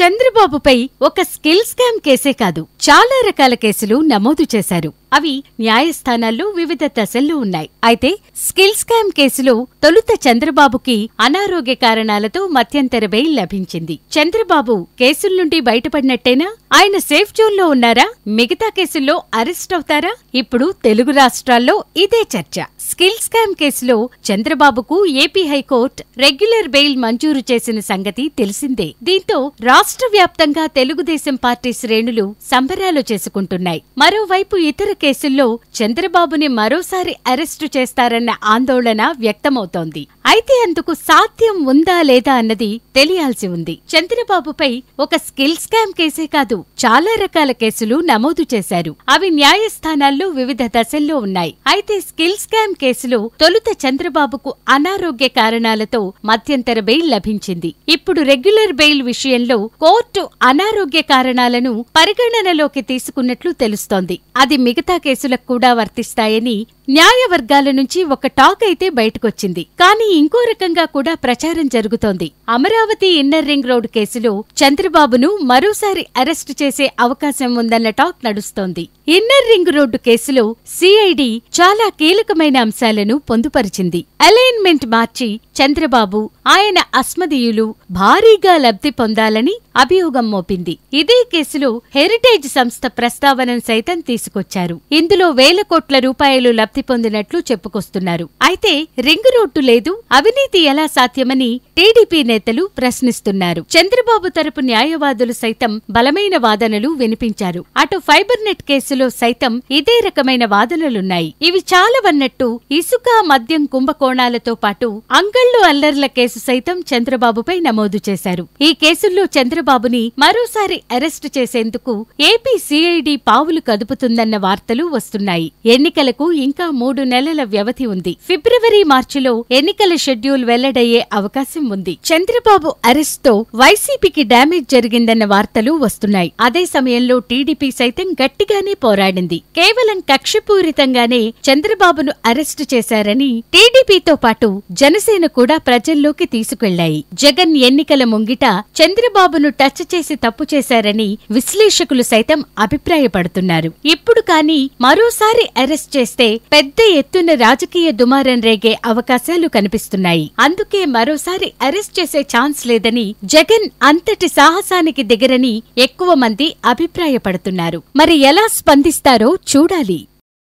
చంద్రబాబుపై ఒక skill scam కేసే కాదు చాలా రకాల కేసులు నమోదు చేశారు అవి న్యాయస్థానాల్లో వివిధ దశల్లో ఉన్నాయి అయితే స్కిల్ స్కామ్ కేసులో తొలుత చంద్రబాబుకి అనారోగ్య కారణాలతో మధ్యంతర బెయిల్ లభించింది చంద్రబాబు కేసుల నుండి బయటపడినట్టేనా ఆయన సేఫ్ లో ఉన్నారా మిగతా కేసుల్లో అరెస్ట్ అవుతారా ఇప్పుడు తెలుగు రాష్ట్రాల్లో ఇదే చర్చ స్కిల్ స్కామ్ కేసులో చంద్రబాబుకు ఏపీ హైకోర్టు రెగ్యులర్ బెయిల్ మంజూరు చేసిన సంగతి తెలిసిందే దీంతో రాష్ట్ర వ్యాప్తంగా తెలుగుదేశం పార్టీ శ్రేణులు సంబరాలు చేసుకుంటున్నాయి మరోవైపు ఇతర కేసుల్లో చంద్రబాబుని మరోసారి అరెస్టు చేస్తారన్న ఆందోళన వ్యక్తమవుతోంది అయితే అందుకు సాధ్యం ఉందా లేదా అన్నది తెలియాల్సి ఉంది చంద్రబాబుపై ఒక స్కిల్ స్కామ్ కేసే కాదు చాలా రకాల కేసులు నమోదు చేశారు అవి న్యాయస్థానాల్లో వివిధ దశల్లో ఉన్నాయి అయితే స్కిల్ స్కామ్ కేసులో తొలుత చంద్రబాబుకు అనారోగ్య కారణాలతో మధ్యంతర బెయిల్ లభించింది ఇప్పుడు రెగ్యులర్ బెయిల్ విషయంలో కోర్టు అనారోగ్య కారణాలను పరిగణనలోకి తీసుకున్నట్లు తెలుస్తోంది అది మిగతా కేసులకు కూడా వర్తిస్తాయని న్యాయ వర్గాల నుంచి ఒక టాక్ అయితే బయటకొచ్చింది కానీ ఇంకో రకంగా కూడా ప్రచారం జరుగుతోంది అమరావతి ఇన్నర్ రింగ్ రోడ్ కేసులో చంద్రబాబును మరోసారి అరెస్టు చేసే అవకాశం ఉందన్న టాక్ నడుస్తోంది ఇన్నర్ రింగ్ రోడ్డు కేసులో సిఐడి చాలా కీలకమైన అంశాలను పొందుపరిచింది అలైన్మెంట్ మార్చి చంద్రబాబు ఆయన అస్మదీయులు భారీగా లబ్ధి పొందాలని అభియోగం మోపింది ఇదే కేసులో హెరిటేజ్ సంస్థ ప్రస్తావనను సైతం తీసుకొచ్చారు ఇందులో వేల కోట్ల రూపాయలు లబ్ధి పొందినట్లు చెప్పుకొస్తున్నారు అయితే రింగు రోడ్డు లేదు అవినీతి ఎలా సాధ్యమని టీడీపీ నేతలు ప్రశ్నిస్తున్నారు చంద్రబాబు తరపు న్యాయవాదులు సైతం బలమైన వాదనలు వినిపించారు అటు ఫైబర్నెట్ కేసులో సైతం ఇదే రకమైన వాదనలున్నాయి ఇవి చాలవన్నట్టు ఇసుక మద్యం కుంభకోణాలతో పాటు అంగళ్లు అల్లర్ల కేసు సైతం చంద్రబాబుపై నమోదు చేశారు ఈ కేసుల్లో చంద్రబాబుని మరోసారి అరెస్ట్ చేసేందుకు ఏపీ సిఐడి పావులు కదుపుతుందన్న వార్తలు వస్తున్నాయి ఎన్నికలకు ఇంకా మూడు నెలల వ్యవధి ఉంది ఫిబ్రవరి మార్చిలో ఎన్నికల షెడ్యూల్ వెల్లడయ్యే అవకాశం ఉంది చంద్రబాబు అరెస్ట్ తో వైసీపీకి డ్యామేజ్ జరిగిందన్న వార్తలు వస్తున్నాయి అదే సమయంలో టీడీపీ సైతం గట్టిగానే పోరాడింది కేవలం కక్షపూరితంగానే చంద్రబాబును అరెస్ట్ అరెస్టు చేశారని టీడీపీతో పాటు జనసేన కూడా ప్రజల్లోకి తీసుకెళ్లాయి జగన్ ఎన్నికల ముంగిట చంద్రబాబును టచ్ చేసి తప్పు చేశారని విశ్లేషకులు సైతం అభిప్రాయపడుతున్నారు ఇప్పుడు కానీ మరోసారి అరెస్ట్ చేస్తే పెద్ద ఎత్తున రాజకీయ దుమారం రేగే అవకాశాలు కనిపిస్తున్నాయి అందుకే మరోసారి అరెస్ట్ చేసే ఛాన్స్ లేదని జగన్ అంతటి సాహసానికి దిగరని ఎక్కువ మంది అభిప్రాయపడుతున్నారు మరి ఎలా స్పందిస్తారో చూడాలి